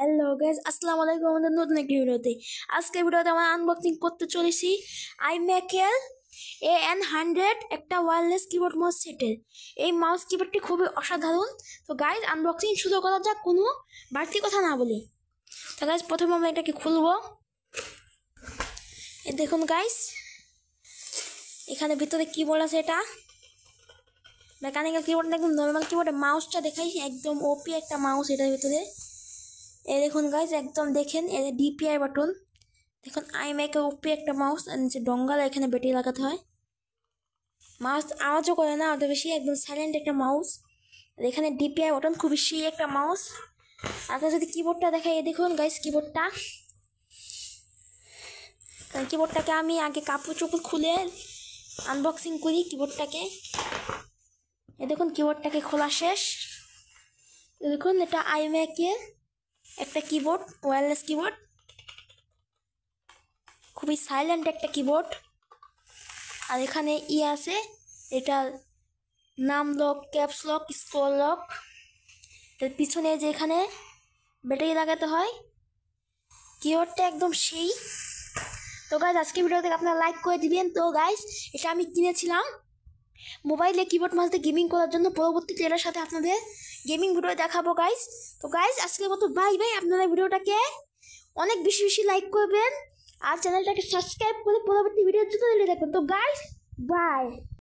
hello guys আসসালামু আলাইকুম আমাদের নতুন একটি ভিডিওতে আজকে ভিডিওতে আমরা আনবক্সিং করতে চলেছি আই ম্যাকেল এ এন হান্ড্রেড একটা ওয়ারলেস কিবোর্ড মাউস সেটের এই মাউস কিবোর্ডটি খুবই অসাধারণ তো গাইজ আনবক্সিং শুরু করা যাক কোনো বাড়তি কথা না বলি তো গাইজ প্রথমে আমরা এটাকে খুলবো এ দেখুন গাইজ এখানে ভিতরে কিবোর্ড আছে এটা মেকানিক্যাল কিবোর্ড একদম নর্মাল কিবোর্ডে মাউসটা দেখাই একদম ওপি একটা মাউস এটার ভিতরে এ দেখুন গাইজ একদম দেখেন এর ডিপিআই বাটন দেখুন আই ম্যাকের উপরে একটা মাউস আর নিচে ডঙ্গাল এখানে ব্যাটারি লাগাতে হয় মাউস আওয়াজও করে না অত বেশি একদম সাইলেন্ট একটা মাউস আর এখানে ডিপিআই বাটন খুবই সেই একটা মাউস আপনার যদি কিবোর্ডটা দেখাই এ দেখুন গাইজ কিবোর্ডটা কারণ কিবোর্ডটাকে আমি আগে কাপড় চোপড় খুলে আনবক্সিং করি কিবোর্ডটাকে এ দেখুন কিবোর্ডটাকে খোলা শেষ দেখুন এটা ম্যাকের একটা কিবোর্ড ওয়্যারলেস কিবোর্ড খুবই সাইলেন্ট একটা কিবোর্ড আর এখানে ই e আছে এটা num lock caps lock scroll lock এর পিছনে যে এখানে ব্যাটারি লাগাতে হয় কিবোর্ডটা একদম সেই তো গাইজ আজকে থেকে আপনারা লাইক করে দিবেন তো গাইজ এটা আমি কিনেছিলাম মোবাইলে কিবোর্ড মাঝে গেমিং করার জন্য পরবর্তীতে এটার সাথে আপনাদের গেমিং ভিডিও দেখাবো গাইজ তো গাইজ আজকের মতো বাই বাই আপনারা ভিডিওটাকে অনেক বেশি বেশি লাইক করবেন আর চ্যানেলটাকে সাবস্ক্রাইব করে পরবর্তী ভিডিওর জন্য তো গাইস বাই